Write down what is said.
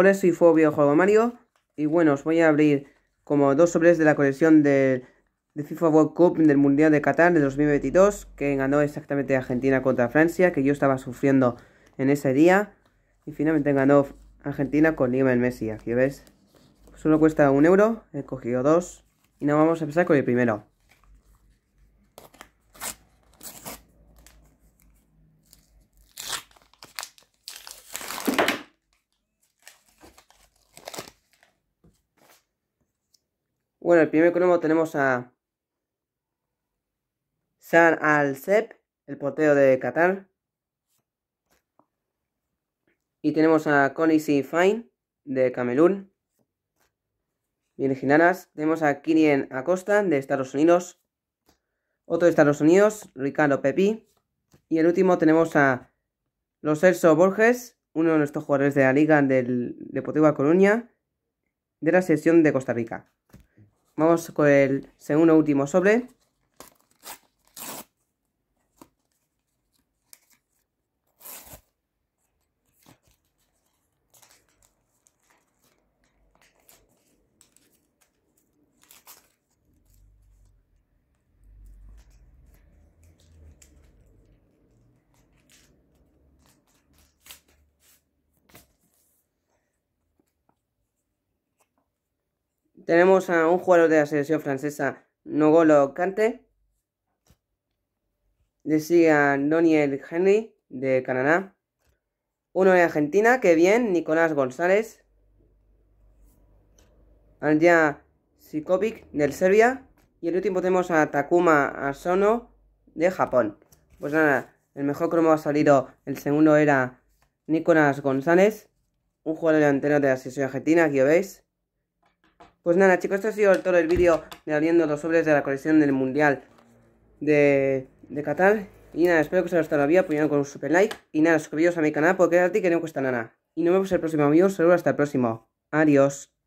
Por eso y fue Mario. Y bueno, os voy a abrir como dos sobres de la colección del de FIFA World Cup del Mundial de Qatar de 2022, que ganó exactamente Argentina contra Francia, que yo estaba sufriendo en ese día. Y finalmente ganó Argentina con Lionel Messi, aquí ves. Solo cuesta un euro, he cogido dos. Y nada, vamos a empezar con el primero. Bueno, el primer cromo tenemos a San al el portero de Qatar. Y tenemos a Connie C. Fine, de Camerún. ginaras. Tenemos a Kirien Acosta, de Estados Unidos. Otro de Estados Unidos, Ricardo Pepi. Y el último tenemos a Los Borges, uno de nuestros jugadores de la Liga del Deportivo de Coruña, de la sesión de Costa Rica. Vamos con el segundo último sobre. Tenemos a un jugador de la selección francesa, Nogolo Kante. Le sigue a Daniel Henry, de Canadá. Uno de Argentina, que bien, Nicolás González. Andrea Sikovic, del Serbia. Y el último tenemos a Takuma Asono, de Japón. Pues nada, el mejor cromo ha salido. El segundo era Nicolás González, un jugador delantero de la selección argentina, aquí lo veis. Pues nada chicos, este ha sido todo el vídeo de abriendo los sobres de la colección del Mundial de, de Qatar. Y nada, espero que os haya gustado la vida apoyando con un super like. Y nada, suscribiros a mi canal porque a ti que no cuesta nada. Y nos vemos el próximo vídeo, saludos hasta el próximo. Adiós.